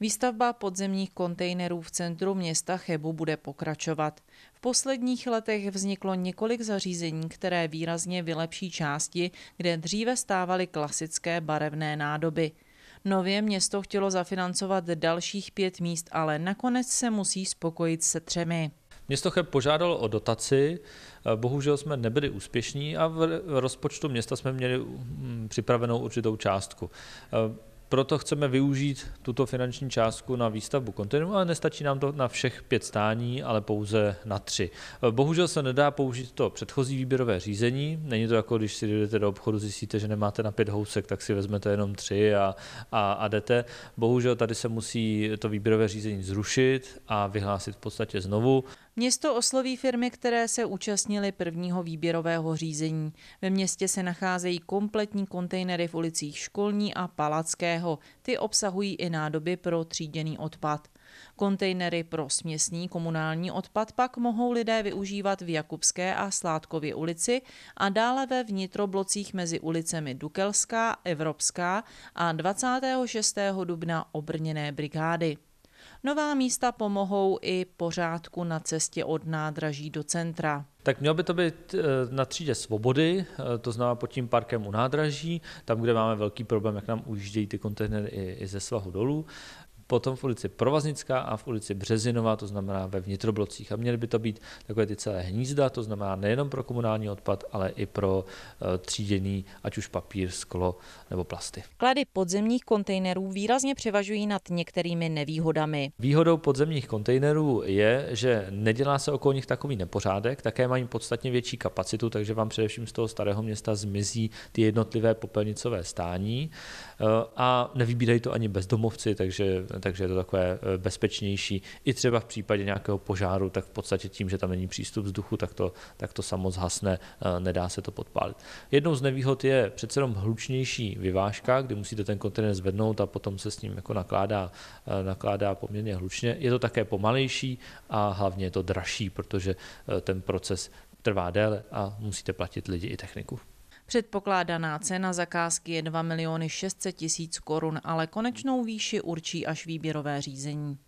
Výstavba podzemních kontejnerů v centru města Chebu bude pokračovat. V posledních letech vzniklo několik zařízení, které výrazně vylepší části, kde dříve stávaly klasické barevné nádoby. Nově město chtělo zafinancovat dalších pět míst, ale nakonec se musí spokojit se třemi. Město Cheb požádalo o dotaci, bohužel jsme nebyli úspěšní a v rozpočtu města jsme měli mm, připravenou určitou částku. Proto chceme využít tuto finanční částku na výstavbu kontejnerů, ale nestačí nám to na všech pět stání, ale pouze na tři. Bohužel se nedá použít to předchozí výběrové řízení. Není to jako, když si jdete do obchodu, zjistíte, že nemáte na pět housek, tak si vezmete jenom tři a, a, a jdete. Bohužel tady se musí to výběrové řízení zrušit a vyhlásit v podstatě znovu. Město osloví firmy, které se účastnily prvního výběrového řízení. Ve městě se nacházejí kompletní kontejnery v ulicích Školní a Palackého. Ty obsahují i nádoby pro tříděný odpad. Kontejnery pro směsný komunální odpad pak mohou lidé využívat v Jakubské a Sládkově ulici a dále ve vnitroblocích mezi ulicemi Dukelská, Evropská a 26. dubna obrněné brigády. Nová místa pomohou i pořádku na cestě od nádraží do centra. Tak mělo by to být eh, na třídě Svobody, eh, to znamená pod tím parkem u nádraží, tam, kde máme velký problém, jak nám ujíždějí ty kontejnery i, i ze svahu dolů potom v ulici Provaznická a v ulici Březinová, to znamená ve vnitroblocích. A měly by to být takové ty celé hnízda, to znamená nejenom pro komunální odpad, ale i pro eh, tříděný, ať už papír, sklo nebo plasty. Klady podzemních kontejnerů výrazně převažují nad některými nevýhodami. Výhodou podzemních kontejnerů je, že nedělá se okolo nich takový nepořádek, také mají podstatně větší kapacitu, takže vám především z toho starého města zmizí ty jednotlivé popelnicové stání eh, a nevybírají to ani bezdomovci, takže takže je to takové eh, bezpečnější. I třeba v případě nějakého požáru, tak v podstatě tím, že tam není přístup vzduchu, tak to, tak to samo zhasne, eh, nedá se to podpálit. Jednou z nevýhod je přece jenom hlučnější vyvážka, kdy musíte ten kontejner zvednout a potom se s ním jako nakládá, eh, nakládá poměrně hlučně. Je to také pomalejší a hlavně je to dražší, protože ten proces trvá déle a musíte platit lidi i techniku. Předpokládaná cena zakázky je 2 miliony 600 tisíc korun, ale konečnou výši určí až výběrové řízení.